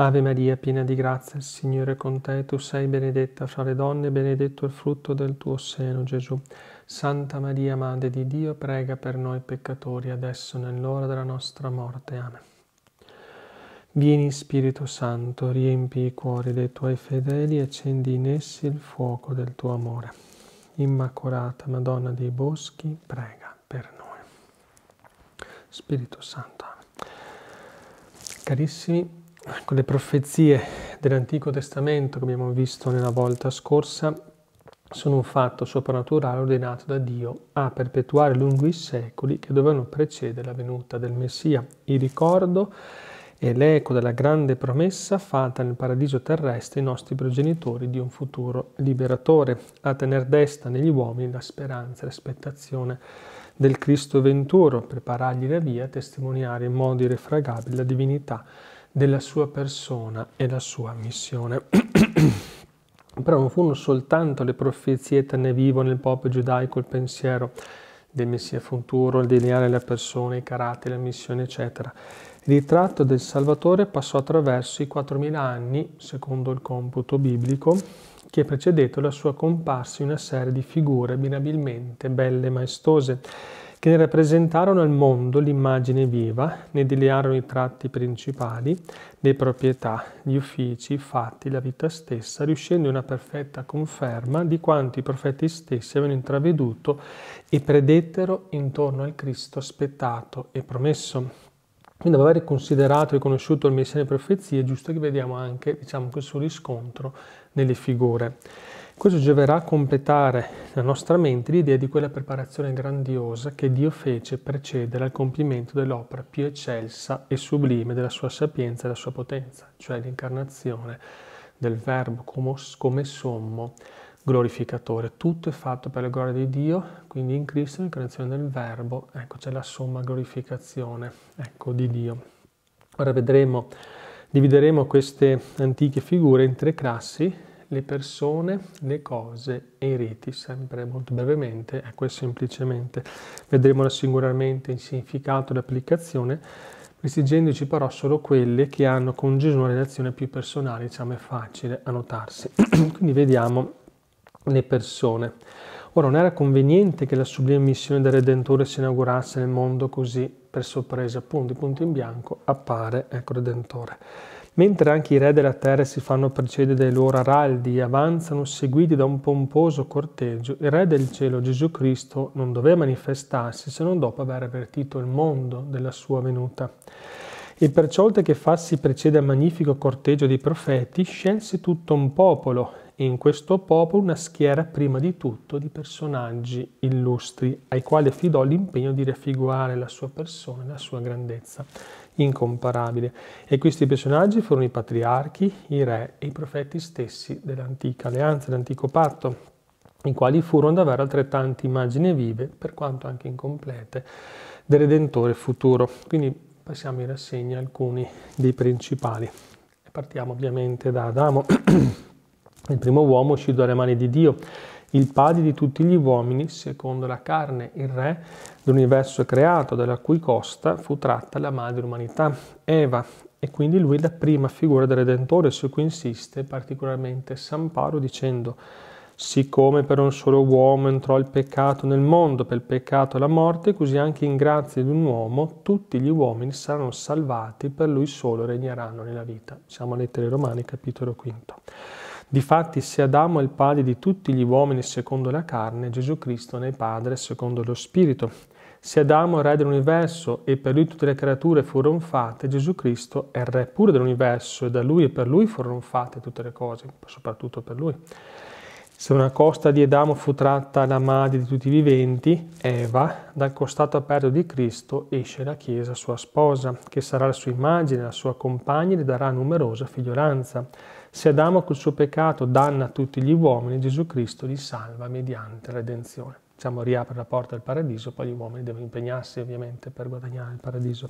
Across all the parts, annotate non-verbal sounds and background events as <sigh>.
Ave Maria, piena di grazia, il Signore è con te, tu sei benedetta fra le donne, e benedetto il frutto del tuo seno, Gesù. Santa Maria, Madre di Dio, prega per noi peccatori, adesso nell'ora della nostra morte. Amen. Vieni Spirito Santo, riempi i cuori dei tuoi fedeli e accendi in essi il fuoco del tuo amore. Immacolata Madonna dei Boschi, prega per noi. Spirito Santo. Carissimi, Ecco, le profezie dell'Antico Testamento che abbiamo visto nella volta scorsa sono un fatto soprannaturale ordinato da Dio a perpetuare lungo i secoli che dovevano precedere la venuta del Messia. Il ricordo è l'eco della grande promessa fatta nel paradiso terrestre ai nostri progenitori di un futuro liberatore, a tener desta negli uomini la speranza e l'aspettazione del Cristo venturo, preparargli la via, testimoniare in modo irrefragabile la divinità della sua persona e la sua missione. <clears throat> Però non furono soltanto le profezie tenne vivo nel popolo giudaico il pensiero del Messia futuro, il delineare la persona, i caratteri, la missione, eccetera. Il ritratto del Salvatore passò attraverso i 4.000 anni, secondo il computo biblico, che precedettero la sua comparsa in una serie di figure abbinabilmente belle e maestose che ne rappresentarono al mondo l'immagine viva, ne delinearono i tratti principali, le proprietà, gli uffici, i fatti, la vita stessa, riuscendo in una perfetta conferma di quanto i profeti stessi avevano intraveduto e predettero intorno al Cristo aspettato e promesso. Quindi dopo aver considerato e conosciuto il Messia nelle profezie, è giusto che vediamo anche diciamo, questo riscontro nelle figure. Questo gioverà a completare nella nostra mente l'idea di quella preparazione grandiosa che Dio fece precedere al compimento dell'opera più eccelsa e sublime della sua sapienza e della sua potenza, cioè l'incarnazione del Verbo come, come sommo glorificatore. Tutto è fatto per la gloria di Dio, quindi in Cristo l'incarnazione del Verbo, ecco c'è la somma glorificazione ecco, di Dio. Ora vedremo, divideremo queste antiche figure in tre classi, le persone, le cose e i riti, sempre molto brevemente, ecco e semplicemente. Vedremo singolarmente il significato e l'applicazione. restringendoci però solo quelle che hanno con Gesù una relazione più personale, diciamo è facile annotarsi. <clears throat> Quindi vediamo le persone. Ora non era conveniente che la sublime missione del Redentore si inaugurasse nel mondo così per sorpresa, appunto, punto in bianco, appare, ecco Redentore. Mentre anche i re della terra si fanno precedere dai loro araldi e avanzano seguiti da un pomposo corteggio, il re del cielo Gesù Cristo non doveva manifestarsi se non dopo aver avvertito il mondo della sua venuta. E perciò oltre che farsi precedere al magnifico corteggio dei profeti, scelse tutto un popolo, e in questo popolo una schiera prima di tutto di personaggi illustri, ai quali affidò l'impegno di raffigurare la sua persona e la sua grandezza incomparabile e questi personaggi furono i patriarchi, i re e i profeti stessi dell'antica alleanza, dell'antico patto, i quali furono davvero altrettante immagini vive, per quanto anche incomplete, del Redentore futuro. Quindi passiamo in rassegna alcuni dei principali. Partiamo ovviamente da Adamo, <clears throat> il primo uomo uscito dalle mani di Dio, il padre di tutti gli uomini, secondo la carne, il Re, dell'universo creato, dalla cui costa fu tratta la madre umanità, Eva, e quindi lui la prima figura del Redentore, su cui insiste particolarmente San Paolo dicendo Siccome per un solo uomo entrò il peccato nel mondo, per il peccato la morte, così anche in grazia di un uomo tutti gli uomini saranno salvati, per lui solo regneranno nella vita. Siamo a Lettere Romane, capitolo quinto. Difatti, se Adamo è il padre di tutti gli uomini secondo la carne, Gesù Cristo ne è padre secondo lo Spirito. Se Adamo è re dell'universo e per lui tutte le creature furono fatte, Gesù Cristo è re pure dell'universo e da lui e per lui furono fatte tutte le cose, soprattutto per lui. Se una costa di Edamo fu tratta la madre di tutti i viventi, Eva, dal costato aperto di Cristo esce la Chiesa, sua sposa, che sarà la sua immagine, la sua compagna e le darà numerosa figliolanza. Se Adamo col suo peccato danna tutti gli uomini, Gesù Cristo li salva mediante la redenzione. Diciamo, riapre la porta del paradiso, poi gli uomini devono impegnarsi ovviamente per guadagnare il paradiso.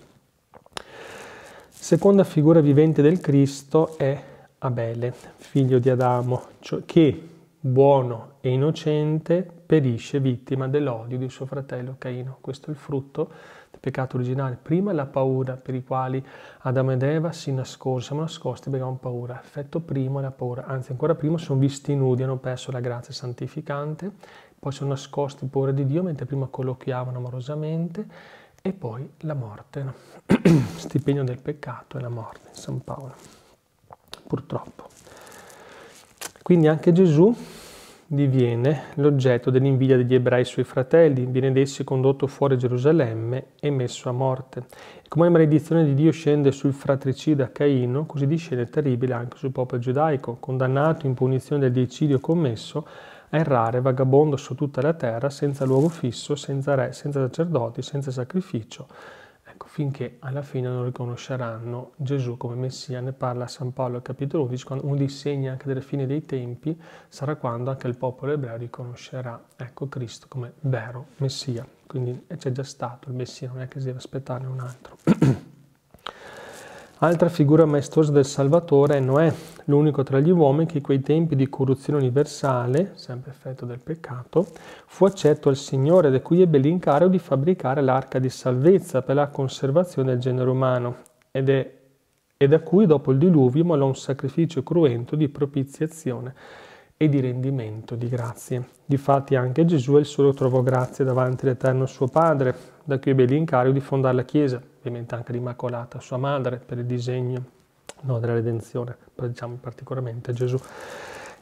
Seconda figura vivente del Cristo è Abele, figlio di Adamo, cioè che buono e innocente, perisce vittima dell'odio di suo fratello Caino. Questo è il frutto del peccato originale. Prima la paura per i quali Adamo ed Eva si nascosero, siamo nascosti perché hanno paura. Effetto primo è la paura, anzi ancora prima sono visti nudi, hanno perso la grazia santificante, poi sono nascosti in paura di Dio mentre prima colloquiavano amorosamente e poi la morte. No? <clears throat> Stipegno del peccato è la morte, San Paolo. Purtroppo. Quindi anche Gesù diviene l'oggetto dell'invidia degli ebrei sui fratelli, viene da essi condotto fuori Gerusalemme e messo a morte. E come la maledizione di Dio scende sul fratricida Caino, così discende terribile anche sul popolo giudaico, condannato in punizione del decidio commesso a errare vagabondo su tutta la terra, senza luogo fisso, senza re, senza sacerdoti, senza sacrificio, ecco, finché alla fine non riconosceranno Gesù come Messia. Ne parla San Paolo al capitolo 11, quando uno dei segni anche delle fine dei tempi sarà quando anche il popolo ebreo riconoscerà ecco, Cristo come vero Messia. Quindi eh, c'è già stato il Messia, non è che si deve aspettare un altro. <clears throat> Altra figura maestosa del Salvatore è Noè, l'unico tra gli uomini che in quei tempi di corruzione universale, sempre effetto del peccato, fu accetto al Signore, da cui ebbe l'incarico di fabbricare l'arca di salvezza per la conservazione del genere umano, ed è, e da cui dopo il diluvio molò un sacrificio cruento di propiziazione e di rendimento di grazie. Difatti anche Gesù è il solo trovò grazie davanti all'Eterno suo Padre, da cui ebbe l'incarico di fondare la Chiesa ovviamente anche l'Immacolata, sua madre, per il disegno no, della redenzione, diciamo particolarmente Gesù,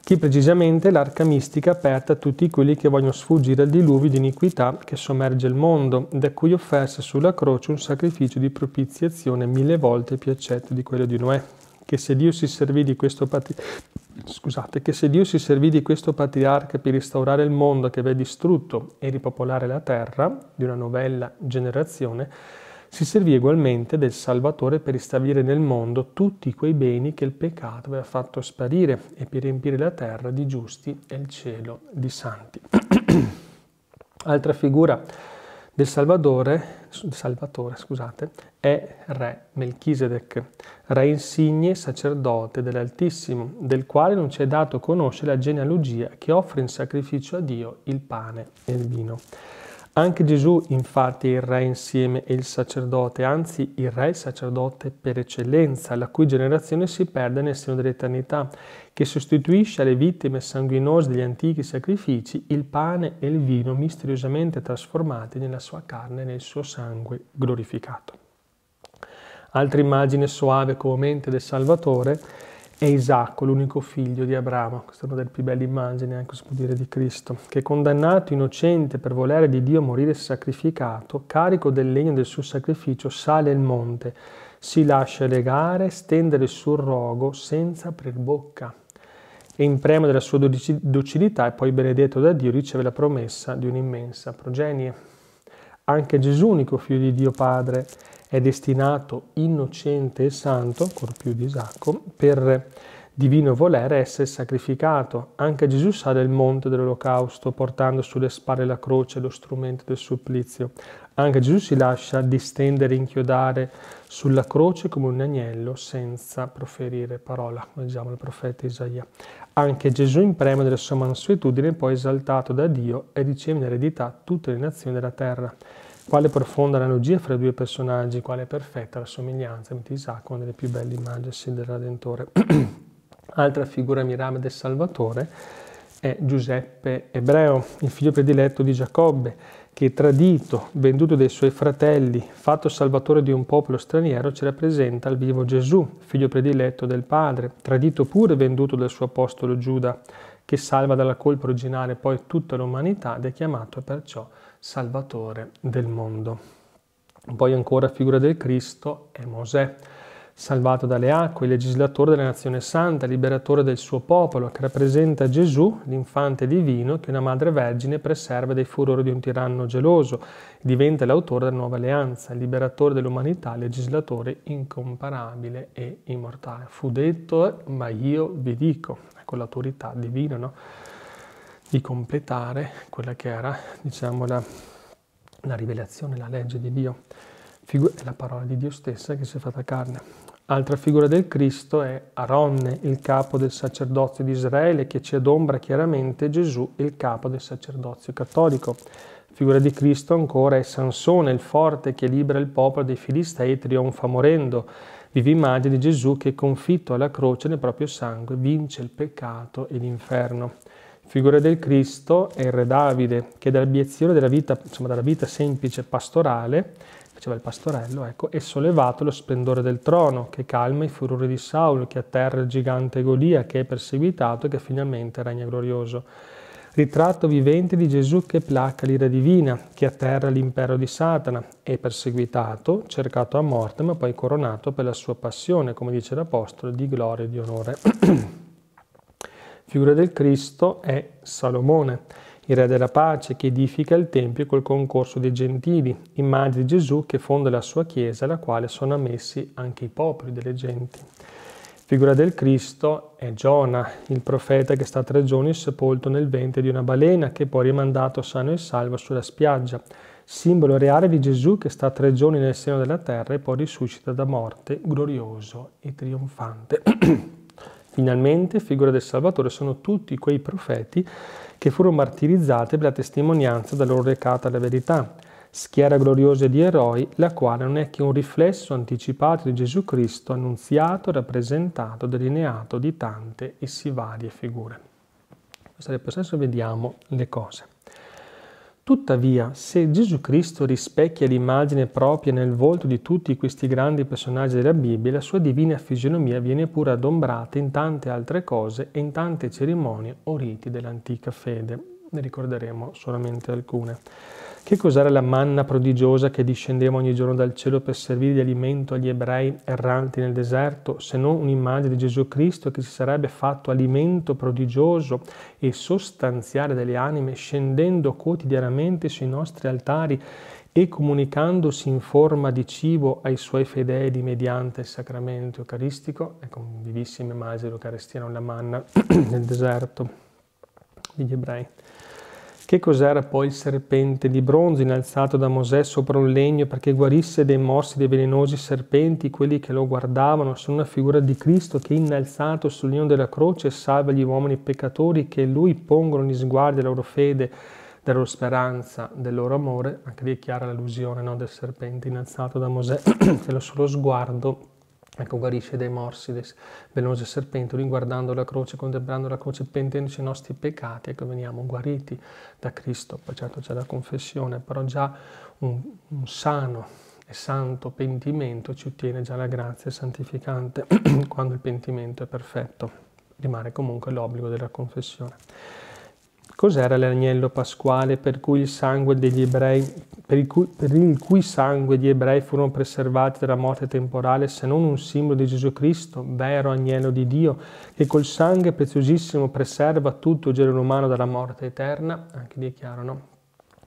che precisamente è l'arca mistica aperta a tutti quelli che vogliono sfuggire al diluvio di iniquità che sommerge il mondo, da cui offerse sulla croce un sacrificio di propiziazione mille volte più accetto di quello di Noè. Che se Dio si servì di questo patrimonio scusate, che se Dio si servì di questo patriarca per restaurare il mondo che aveva distrutto e ripopolare la terra di una novella generazione, si servì ugualmente del Salvatore per ristabilire nel mondo tutti quei beni che il peccato aveva fatto sparire e per riempire la terra di giusti e il cielo di santi. <clears throat> Altra figura del Salvatore, Salvatore scusate, è re Melchisedec, re insigne sacerdote dell'Altissimo, del quale non ci è dato conoscere la genealogia che offre in sacrificio a Dio il pane e il vino. Anche Gesù infatti è il re insieme e il sacerdote, anzi il re e il sacerdote per eccellenza, la cui generazione si perde nel seno dell'eternità, che sostituisce alle vittime sanguinose degli antichi sacrifici il pane e il vino misteriosamente trasformati nella sua carne e nel suo sangue glorificato. Altra immagine soave e commovente del Salvatore è Isacco, l'unico figlio di Abramo, questa è una delle più belle immagini anche si può dire di Cristo, che condannato innocente per volere di Dio morire sacrificato, carico del legno del suo sacrificio, sale il monte, si lascia legare, stendere sul rogo senza aprir bocca e in premio della sua docilità e poi benedetto da Dio riceve la promessa di un'immensa progenie. Anche Gesù, unico figlio di Dio Padre, è destinato innocente e santo, ancora più di Isacco, per divino volere essere sacrificato. Anche Gesù sale il monte dell'olocausto portando sulle spalle la croce, lo strumento del supplizio. Anche Gesù si lascia distendere, inchiodare sulla croce come un agnello senza proferire parola, come diciamo il profeta Isaia. Anche Gesù in premio della sua mansuetudine, poi esaltato da Dio, e riceve in eredità tutte le nazioni della terra. Quale profonda analogia fra i due personaggi, quale perfetta la somiglianza. Mentre Isacco, una delle più belle immagini del Redentore. <clears throat> Altra figura mirame del Salvatore è Giuseppe Ebreo, il figlio prediletto di Giacobbe, che tradito, venduto dai suoi fratelli, fatto salvatore di un popolo straniero, ci rappresenta al vivo Gesù, figlio prediletto del Padre, tradito pure e venduto dal suo apostolo Giuda, che salva dalla colpa originale poi tutta l'umanità ed è chiamato perciò Salvatore del mondo. Poi ancora figura del Cristo è Mosè, salvato dalle acque, il legislatore della nazione santa, liberatore del suo popolo, che rappresenta Gesù, l'infante divino, che una madre vergine preserva dai furori di un tiranno geloso, diventa l'autore della nuova alleanza, liberatore dell'umanità, legislatore incomparabile e immortale. Fu detto, eh, ma io vi dico, con ecco l'autorità divina, no? di completare quella che era, diciamo, la, la rivelazione, la legge di Dio è la parola di Dio stessa che si è fatta carne. Altra figura del Cristo è Aronne, il capo del sacerdozio di Israele, che ci adombra chiaramente Gesù, il capo del sacerdozio cattolico. Figura di Cristo ancora è Sansone, il forte che libera il popolo dei Filistei e trionfa morendo. Viva immagine di Gesù che, confitto alla croce nel proprio sangue, vince il peccato e l'inferno. Figura del Cristo è il re Davide, che dall'abiezione della vita, insomma dalla vita semplice pastorale, diceva il pastorello, ecco, e sollevato lo splendore del trono, che calma i furori di Saul, che atterra il gigante Golia, che è perseguitato e che finalmente regna glorioso. Ritratto vivente di Gesù che placca l'ira divina, che atterra l'impero di Satana, è perseguitato, cercato a morte, ma poi coronato per la sua passione, come dice l'Apostolo, di gloria e di onore. <clears throat> Figura del Cristo è Salomone il Re della Pace che edifica il Tempio col concorso dei gentili, immagine di Gesù che fonda la sua Chiesa, alla quale sono ammessi anche i popoli delle genti. Figura del Cristo è Giona, il profeta che sta tre giorni sepolto nel ventre di una balena, che poi rimandato sano e salvo sulla spiaggia, simbolo reale di Gesù che sta tre giorni nel seno della terra e poi risuscita da morte, glorioso e trionfante. <clears throat> Finalmente, figura del Salvatore, sono tutti quei profeti che furono martirizzate per la testimonianza da loro recata alla verità, schiera gloriosa di eroi, la quale non è che un riflesso anticipato di Gesù Cristo annunziato, rappresentato, delineato di tante e si varie figure. In questo stesso vediamo le cose. Tuttavia, se Gesù Cristo rispecchia l'immagine propria nel volto di tutti questi grandi personaggi della Bibbia, la sua divina fisionomia viene pure adombrata in tante altre cose e in tante cerimonie o riti dell'antica fede. Ne ricorderemo solamente alcune. Che cos'era la manna prodigiosa che discendeva ogni giorno dal cielo per servire di alimento agli ebrei erranti nel deserto, se non un'immagine di Gesù Cristo che si sarebbe fatto alimento prodigioso e sostanziale delle anime, scendendo quotidianamente sui nostri altari e comunicandosi in forma di cibo ai suoi fedeli mediante il sacramento eucaristico? Ecco, vivissima immagine dell'Eucaristia, non la manna <clears throat> nel deserto degli ebrei. Che cos'era poi il serpente di bronzo innalzato da Mosè sopra un legno perché guarisse dei morsi dei velenosi serpenti quelli che lo guardavano sono una figura di Cristo che innalzato sul legno della croce salva gli uomini peccatori che lui pongono gli sguardi della loro fede, della loro speranza, del loro amore. Anche lì è chiara l'allusione no, del serpente innalzato da Mosè <clears throat> che lo solo sguardo Ecco, guarisce dai morsi, del velenosi serpente, riguardando la croce, contemplando la croce, pentendoci i nostri peccati, ecco, veniamo guariti da Cristo. Poi certo c'è la confessione, però già un, un sano e santo pentimento ci ottiene già la grazia santificante <clears throat> quando il pentimento è perfetto. Rimane comunque l'obbligo della confessione. Cos'era l'agnello pasquale per cui il sangue degli ebrei, per il, cui, per il cui sangue gli ebrei furono preservati dalla morte temporale, se non un simbolo di Gesù Cristo, vero agnello di Dio, che col sangue preziosissimo preserva tutto il genere umano dalla morte eterna? Anche lì è chiaro, no?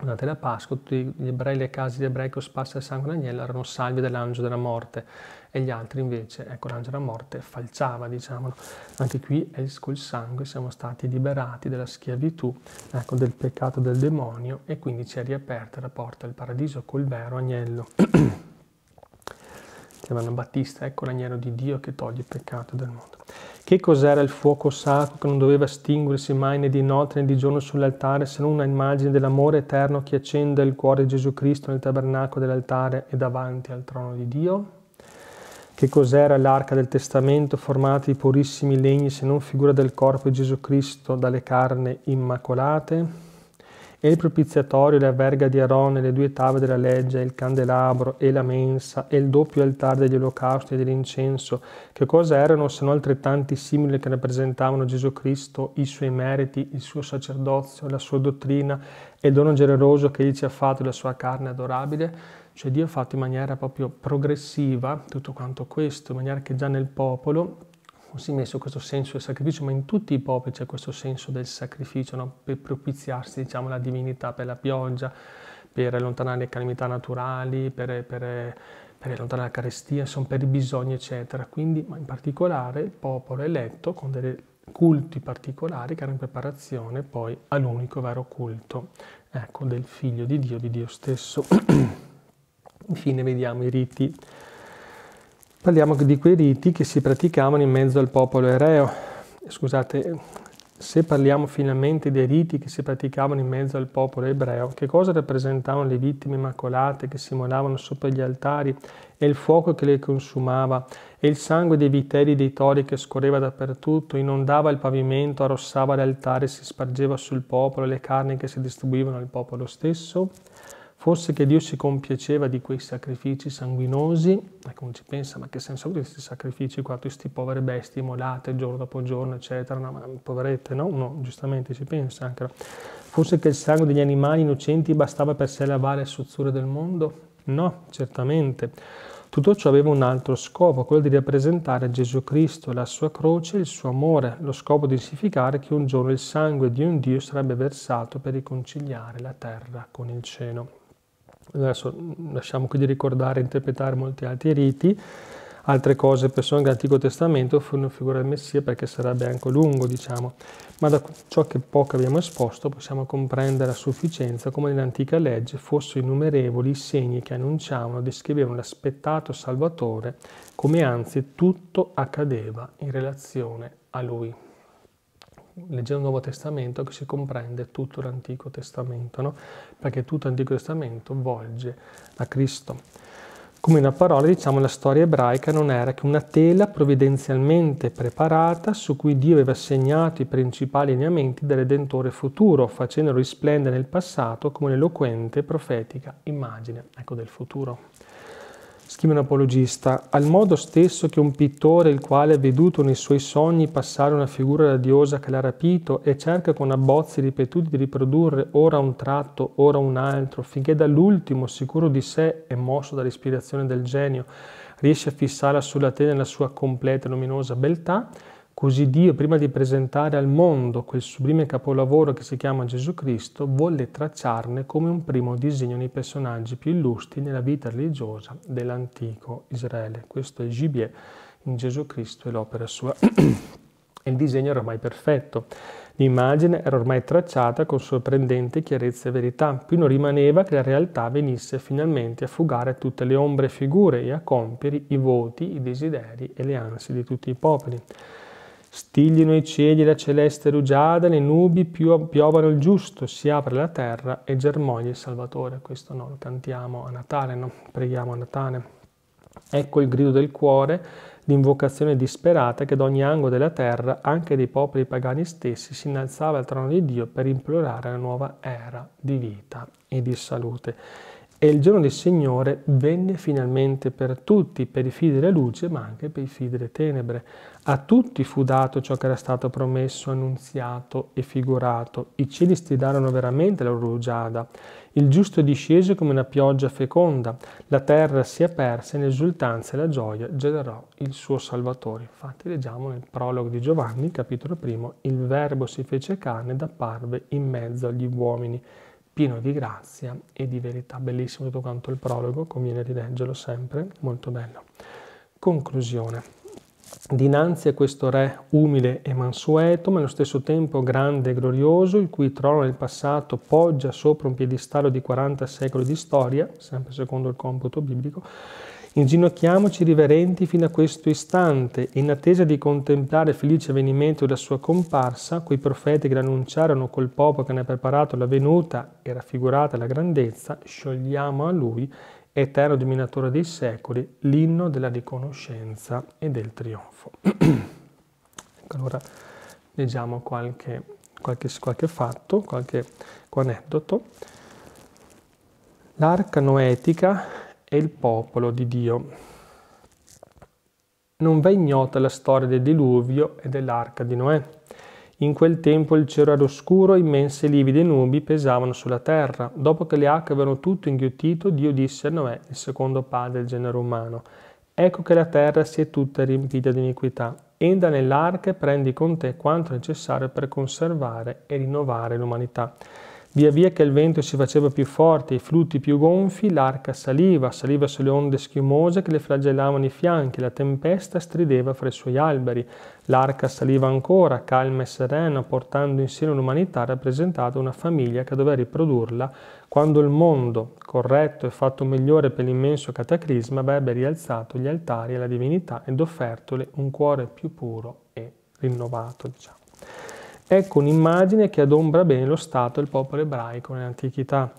Durante la Pasqua tutti gli ebrei, le case di ebrei cosparse del sangue d'agnello erano salvi dall'angelo della morte e gli altri invece, ecco l'angelo della morte falciava, diciamo. Anche qui col sangue siamo stati liberati dalla schiavitù, ecco, del peccato del demonio e quindi ci è riaperta la porta al paradiso col vero agnello. <clears throat> Stefano Battista, ecco l'agnello di Dio che toglie il peccato del mondo. Che cos'era il fuoco sacro che non doveva estinguersi mai né di notte né di giorno sull'altare se non una immagine dell'amore eterno che accende il cuore di Gesù Cristo nel tabernacolo dell'altare e davanti al trono di Dio? Che cos'era l'arca del testamento formata di purissimi legni se non figura del corpo di Gesù Cristo dalle carne immacolate? e il propiziatorio la verga di Aaron le due tave della legge, il candelabro e la mensa e il doppio altare degli olocausti e dell'incenso, che cosa erano se non altrettanti simili che rappresentavano Gesù Cristo, i suoi meriti, il suo sacerdozio, la sua dottrina e il dono generoso che egli ci ha fatto la sua carne adorabile? Cioè Dio ha fatto in maniera proprio progressiva tutto quanto questo, in maniera che già nel popolo si è messo questo senso del sacrificio, ma in tutti i popoli c'è questo senso del sacrificio no? per propiziarsi diciamo, la divinità, per la pioggia, per allontanare le calamità naturali, per, per, per allontanare la carestia, insomma, per i bisogni, eccetera. Quindi, ma in particolare, il popolo eletto con dei culti particolari che erano in preparazione poi all'unico vero culto, ecco, del figlio di Dio, di Dio stesso. <coughs> Infine vediamo i riti Parliamo di quei riti che si praticavano in mezzo al popolo ereo. Scusate, se parliamo finalmente dei riti che si praticavano in mezzo al popolo ebreo, che cosa rappresentavano le vittime immacolate che si molavano sopra gli altari e il fuoco che le consumava e il sangue dei vitelli dei tori che scorreva dappertutto, inondava il pavimento, arrossava l'altare, si spargeva sul popolo, le carni che si distribuivano al popolo stesso? Forse che Dio si compiaceva di quei sacrifici sanguinosi, ecco uno ci pensa, ma che senso hanno questi sacrifici qua, queste povere bestie molate giorno dopo giorno, eccetera, no, ma poverette, no? No, giustamente ci pensa anche. Forse che il sangue degli animali innocenti bastava per sé lavare le sozzure del mondo? No, certamente. Tutto ciò aveva un altro scopo, quello di rappresentare Gesù Cristo, la sua croce, il suo amore, lo scopo di significare che un giorno il sangue di un Dio sarebbe versato per riconciliare la terra con il cielo adesso lasciamo qui di ricordare e interpretare molti altri riti, altre cose, persone dell'Antico Testamento furono figura del Messia perché sarebbe anche lungo, diciamo, ma da ciò che poco abbiamo esposto possiamo comprendere a sufficienza come nell'antica legge fossero innumerevoli i segni che annunciavano, descrivevano l'aspettato Salvatore, come anzi tutto accadeva in relazione a lui leggendo il Nuovo Testamento che si comprende tutto l'Antico Testamento, no? perché tutto l'Antico Testamento volge a Cristo. Come una parola, diciamo, la storia ebraica non era che una tela provvidenzialmente preparata su cui Dio aveva segnato i principali lineamenti del Redentore futuro, facendolo risplendere nel passato come un'eloquente profetica immagine ecco, del futuro scrive un apologista, al modo stesso che un pittore il quale ha veduto nei suoi sogni passare una figura radiosa che l'ha rapito e cerca con abbozzi ripetuti di riprodurre ora un tratto, ora un altro, finché dall'ultimo, sicuro di sé e mosso dall'ispirazione del genio, riesce a fissarla sulla tela nella sua completa e luminosa beltà, Così Dio, prima di presentare al mondo quel sublime capolavoro che si chiama Gesù Cristo, volle tracciarne come un primo disegno nei personaggi più illustri nella vita religiosa dell'antico Israele. Questo è Gibier in Gesù Cristo e l'opera sua. <clears throat> Il disegno era ormai perfetto, l'immagine era ormai tracciata con sorprendente chiarezza e verità, più non rimaneva che la realtà venisse finalmente a fugare tutte le ombre e figure e a compiere i voti, i desideri e le ansie di tutti i popoli. Stiglino i cieli la celeste rugiada, le nubi piovano il giusto, si apre la terra e germoglia il Salvatore. Questo no, lo cantiamo a Natale, no? preghiamo a Natale. Ecco il grido del cuore, l'invocazione disperata che da ogni angolo della terra, anche dei popoli pagani stessi, si innalzava al trono di Dio per implorare la nuova era di vita e di salute. E il giorno del Signore venne finalmente per tutti, per i figli della luce, ma anche per i figli delle tenebre. A tutti fu dato ciò che era stato promesso, annunziato e figurato. I cieli stidarono veramente la loro rugiada. Il giusto discese come una pioggia feconda. La terra si aperse in esultanza e la gioia generò il suo Salvatore. Infatti leggiamo nel prologo di Giovanni, capitolo primo, il Verbo si fece carne ed apparve in mezzo agli uomini pieno di grazia e di verità. Bellissimo tutto quanto il prologo, conviene rileggerlo sempre, molto bello. Conclusione. Dinanzi a questo re umile e mansueto, ma allo stesso tempo grande e glorioso, il cui trono nel passato poggia sopra un piedistallo di 40 secoli di storia, sempre secondo il computo biblico, Inginocchiamoci riverenti fino a questo istante, in attesa di contemplare il felice avvenimento della sua comparsa, quei profeti che l'annunciarono col popolo che ne ha preparato la venuta e raffigurata la grandezza, sciogliamo a lui, eterno dominatore dei secoli, l'inno della riconoscenza e del trionfo. <clears throat> Ecco, allora leggiamo qualche, qualche, qualche fatto, qualche aneddoto. L'arca noetica e il popolo di Dio. Non v'è ignota la storia del diluvio e dell'arca di Noè. In quel tempo il cielo era oscuro, immense e livide nubi pesavano sulla terra. Dopo che le acque avevano tutto inghiottito, Dio disse a Noè, il secondo padre del genere umano, Ecco che la terra si è tutta riempita di iniquità. Enda nell'arca e prendi con te quanto necessario per conservare e rinnovare l'umanità. Via via che il vento si faceva più forte, i flutti più gonfi, l'arca saliva, saliva sulle onde schiumose che le flagellavano i fianchi, la tempesta strideva fra i suoi alberi. L'arca saliva ancora, calma e serena, portando insieme l'umanità rappresentata una famiglia che doveva riprodurla quando il mondo, corretto e fatto migliore per l'immenso cataclisma, avrebbe rialzato gli altari alla divinità ed offertole un cuore più puro e rinnovato, diciamo. Ecco un'immagine che adombra bene lo stato e il popolo ebraico nell'antichità.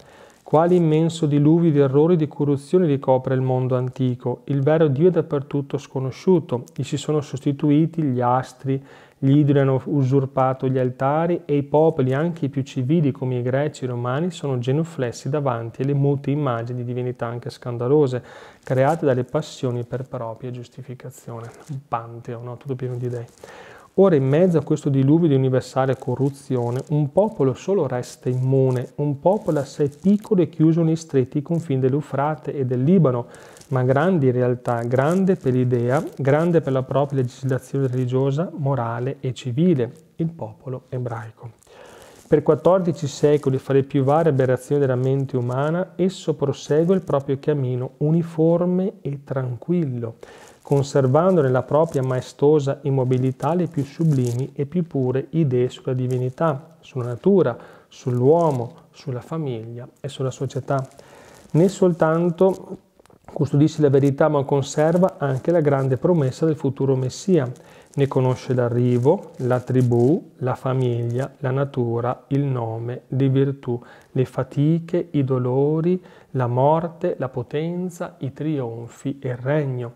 Quale immenso diluvio di errori e di corruzione ricopre il mondo antico. Il vero Dio è dappertutto sconosciuto. Gli si sono sostituiti gli astri, gli idoli hanno usurpato gli altari e i popoli, anche i più civili come i greci e i romani, sono genuflessi davanti alle mute immagini di divinità anche scandalose, create dalle passioni per propria giustificazione. Un panteo, no? tutto pieno di idee. Ora in mezzo a questo diluvio di universale corruzione, un popolo solo resta immune, un popolo assai piccolo e chiuso nei stretti confini dell'Eufrate e del Libano, ma grande in realtà, grande per l'idea, grande per la propria legislazione religiosa, morale e civile, il popolo ebraico. Per 14 secoli, fra le più varie aberrazioni della mente umana, esso prosegue il proprio cammino uniforme e tranquillo, conservando nella propria maestosa immobilità le più sublimi e più pure idee sulla divinità, sulla natura, sull'uomo, sulla famiglia e sulla società. Né soltanto custodisce la verità, ma conserva anche la grande promessa del futuro Messia. Ne conosce l'arrivo, la tribù, la famiglia, la natura, il nome, le virtù, le fatiche, i dolori, la morte, la potenza, i trionfi e il regno.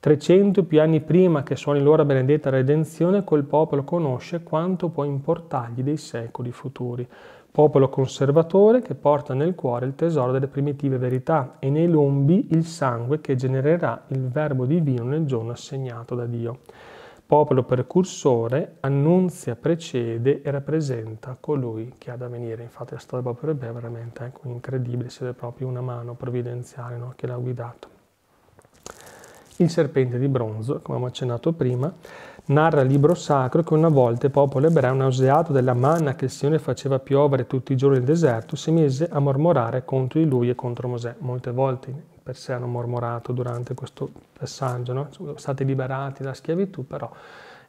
300 più anni prima che suoni l'ora benedetta redenzione, quel popolo conosce quanto può importargli dei secoli futuri. Popolo conservatore che porta nel cuore il tesoro delle primitive verità e nei lombi il sangue che genererà il verbo divino nel giorno assegnato da Dio. Popolo precursore annunzia, precede e rappresenta colui che ha da venire. Infatti la storia del popolo ebreo è veramente ecco, incredibile, si vede proprio una mano provvidenziale no, che l'ha guidato. Il serpente di bronzo, come ho accennato prima, narra il libro sacro che una volta il popolo ebreo, nauseato della manna che il Signore faceva piovere tutti i giorni nel deserto, si mise a mormorare contro di lui e contro Mosè. Molte volte per sé hanno mormorato durante questo passaggio, no? sono stati liberati dalla schiavitù, però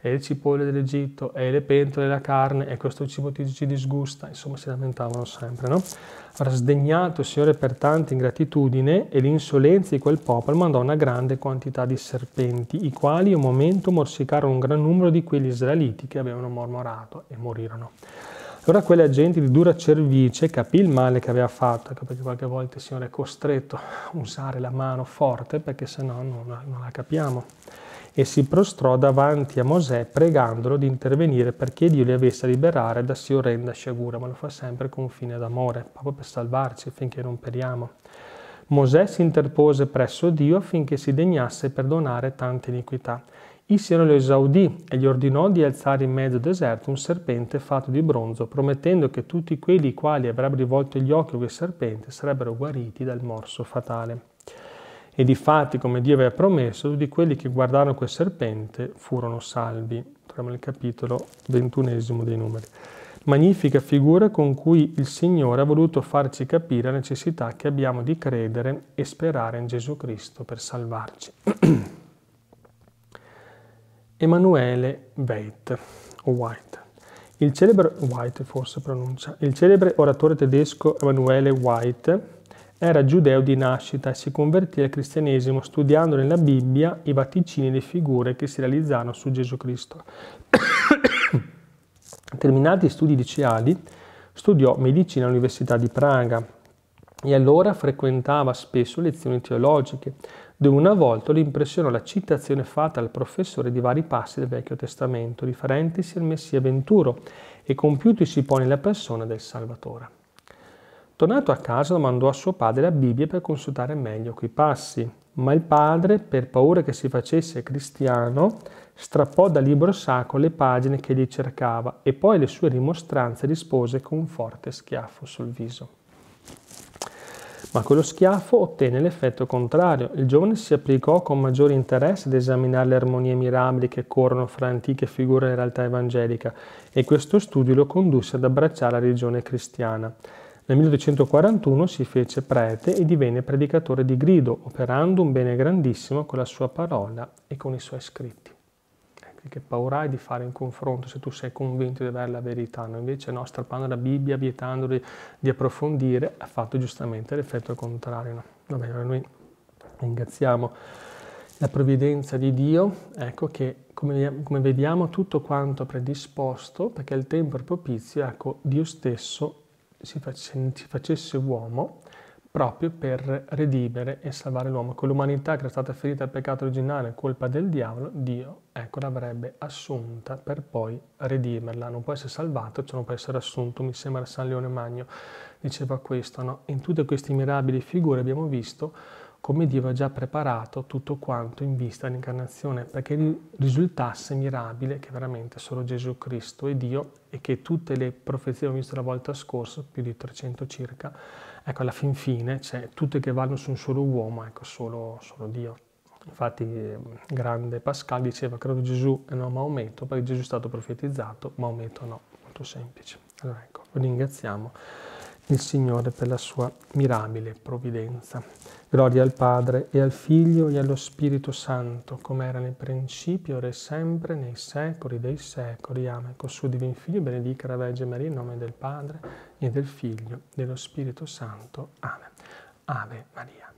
e il cipolle dell'Egitto, e le pentole, la carne, e questo cibo ti, ci disgusta, insomma si lamentavano sempre, no? Allora, sdegnato il Signore per tanta ingratitudine e l'insolenza di quel popolo, mandò una grande quantità di serpenti, i quali un momento morsicarono un gran numero di quegli israeliti che avevano mormorato e morirono. Allora quelle agenti di dura cervice capì il male che aveva fatto, ecco perché qualche volta il Signore è costretto a usare la mano forte perché sennò non, non la capiamo e si prostrò davanti a Mosè pregandolo di intervenire perché Dio li avesse a liberare da sì orrenda sciagura, ma lo fa sempre con fine d'amore, proprio per salvarci finché non periamo. Mosè si interpose presso Dio affinché si degnasse perdonare tante iniquità. Isiano lo esaudì e gli ordinò di alzare in mezzo al deserto un serpente fatto di bronzo, promettendo che tutti quelli i quali avrebbero rivolto gli occhi a quel serpente sarebbero guariti dal morso fatale. E di fatti, come Dio aveva promesso, tutti quelli che guardarono quel serpente furono salvi. Troviamo nel capitolo ventunesimo dei numeri. Magnifica figura con cui il Signore ha voluto farci capire la necessità che abbiamo di credere e sperare in Gesù Cristo per salvarci. <clears throat> Emanuele Veit, o White. Il celebre, White il celebre oratore tedesco Emanuele White era giudeo di nascita e si convertì al cristianesimo studiando nella Bibbia i vaticini e le figure che si realizzarono su Gesù Cristo. <coughs> Terminati gli studi liceali, studiò medicina all'Università di Praga e allora frequentava spesso lezioni teologiche, dove una volta lo impressionò la citazione fatta al professore di vari passi del Vecchio Testamento, riferentisi al Messia Venturo e compiutisi poi nella persona del Salvatore. Tornato a casa domandò a suo padre la Bibbia per consultare meglio quei passi, ma il padre, per paura che si facesse cristiano, strappò dal libro sacro le pagine che gli cercava e poi le sue rimostranze rispose con un forte schiaffo sul viso. Ma quello schiaffo ottenne l'effetto contrario. Il giovane si applicò con maggiore interesse ad esaminare le armonie mirabili che corrono fra antiche figure e realtà evangelica e questo studio lo condusse ad abbracciare la religione cristiana. Nel 1241 si fece prete e divenne predicatore di grido, operando un bene grandissimo con la sua parola e con i suoi scritti. Ecco, che paura hai di fare un confronto se tu sei convinto di avere la verità, no? invece no, strappando la Bibbia, vietandoli di approfondire, ha fatto giustamente l'effetto contrario. No? bene, noi ringraziamo la provvidenza di Dio, ecco che come, come vediamo tutto quanto predisposto, perché il tempo è propizio, ecco Dio stesso si, face, si facesse uomo proprio per redimere e salvare l'uomo. Con l'umanità che era stata ferita dal peccato originale, colpa del diavolo, Dio, ecco, l'avrebbe assunta per poi redimerla. Non può essere salvato, cioè non può essere assunto, mi sembra San Leone Magno diceva questo, no? In tutte queste mirabili figure abbiamo visto come Dio aveva già preparato tutto quanto in vista dell'incarnazione, perché risultasse mirabile che veramente solo Gesù Cristo è Dio e che tutte le profezie che abbiamo visto la volta scorsa, più di 300 circa, ecco alla fin fine, cioè, tutte che vanno su un solo uomo, ecco solo, solo Dio. Infatti ehm, grande Pascal diceva credo Gesù e non Maometto, perché Gesù è stato profetizzato, Maometto no, molto semplice. Allora ecco, lo ringraziamo il Signore per la sua mirabile provvidenza. Gloria al Padre e al Figlio e allo Spirito Santo, come era nel principio, ora e sempre, nei secoli dei secoli. Amen. Col suo Divin Figlio benedica la Vergine Maria in nome del Padre e del Figlio e dello Spirito Santo. Amen. Ave Maria.